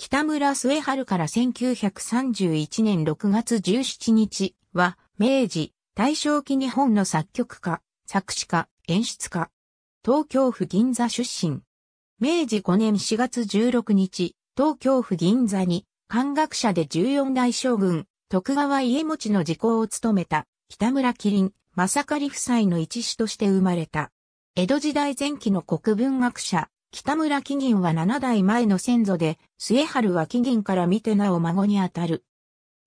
北村末春から1931年6月17日は、明治、大正期日本の作曲家、作詞家、演出家。東京府銀座出身。明治5年4月16日、東京府銀座に、漢学者で14代将軍、徳川家持の時効を務めた、北村麒麟、正狩夫妻の一子として生まれた。江戸時代前期の国文学者、北村紀銀は七代前の先祖で、末春は紀銀から見てなお孫にあたる。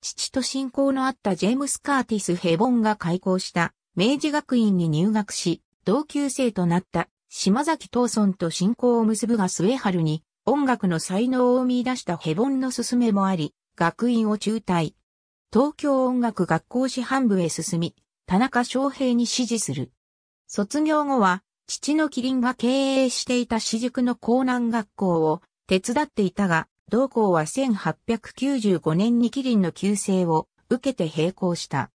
父と親交のあったジェームス・カーティス・ヘボンが開校した明治学院に入学し、同級生となった島崎東村と親交を結ぶが末春に音楽の才能を見出したヘボンの勧めもあり、学院を中退。東京音楽学校師範部へ進み、田中昌平に指示する。卒業後は父のキリンが経営していた私塾の江南学校を手伝っていたが、同校は1895年にキリンの旧姓を受けて閉校した。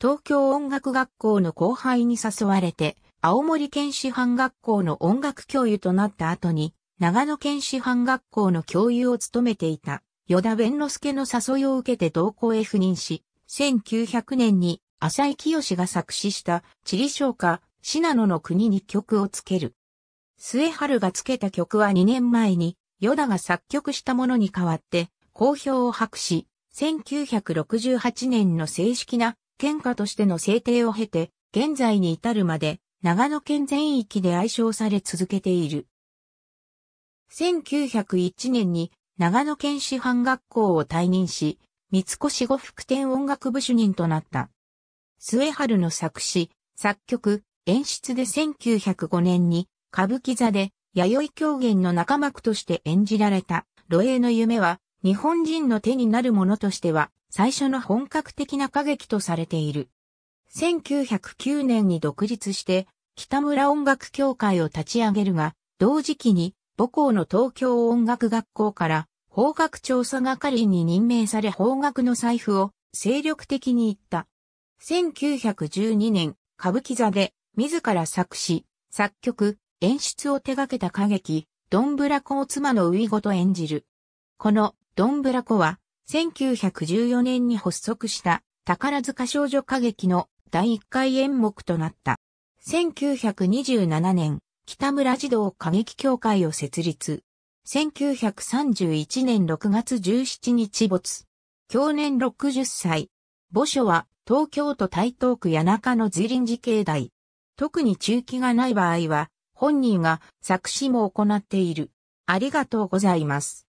東京音楽学校の後輩に誘われて、青森県師範学校の音楽教諭となった後に、長野県師範学校の教諭を務めていた、与田弁之助の誘いを受けて同校へ赴任し、1900年に浅井清が作詞した地理商家、信濃の国に曲をつける。末春がつけた曲は2年前に、ヨダが作曲したものに代わって、好評を博し、1968年の正式な喧嘩としての制定を経て、現在に至るまで、長野県全域で愛称され続けている。1901年に長野県師範学校を退任し、三越呉服店音楽部主任となった。末春の作詞、作曲、演出で1905年に歌舞伎座で弥生狂言の中幕として演じられた、露影の夢は、日本人の手になるものとしては、最初の本格的な歌劇とされている。1909年に独立して、北村音楽協会を立ち上げるが、同時期に、母校の東京音楽学校から、法学調査係に任命され法学の財布を精力的に行った。1912年、歌舞伎座で自ら作詞、作曲、演出を手掛けた歌劇、ドンブラコを妻のウイゴと演じる。このドンブラコは、1914年に発足した宝塚少女歌劇の第1回演目となった。1927年、北村児童歌劇協会を設立。1931年6月17日没。去年60歳。墓所は東京都台東区谷中の随林寺境内。特に中期がない場合は、本人が作詞も行っている。ありがとうございます。